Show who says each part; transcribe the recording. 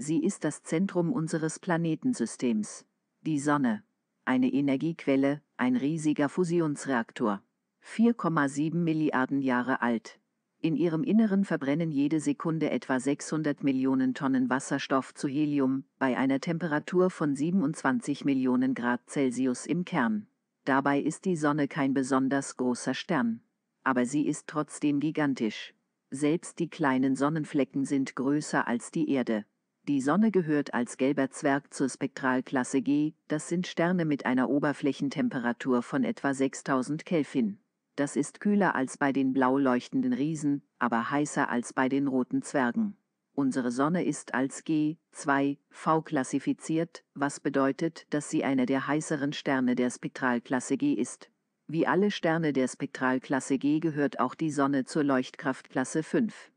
Speaker 1: Sie ist das Zentrum unseres Planetensystems. Die Sonne. Eine Energiequelle, ein riesiger Fusionsreaktor. 4,7 Milliarden Jahre alt. In ihrem Inneren verbrennen jede Sekunde etwa 600 Millionen Tonnen Wasserstoff zu Helium, bei einer Temperatur von 27 Millionen Grad Celsius im Kern. Dabei ist die Sonne kein besonders großer Stern. Aber sie ist trotzdem gigantisch. Selbst die kleinen Sonnenflecken sind größer als die Erde. Die Sonne gehört als gelber Zwerg zur Spektralklasse G, das sind Sterne mit einer Oberflächentemperatur von etwa 6000 Kelvin. Das ist kühler als bei den blau leuchtenden Riesen, aber heißer als bei den roten Zwergen. Unsere Sonne ist als G2V klassifiziert, was bedeutet, dass sie einer der heißeren Sterne der Spektralklasse G ist. Wie alle Sterne der Spektralklasse G gehört auch die Sonne zur Leuchtkraftklasse 5.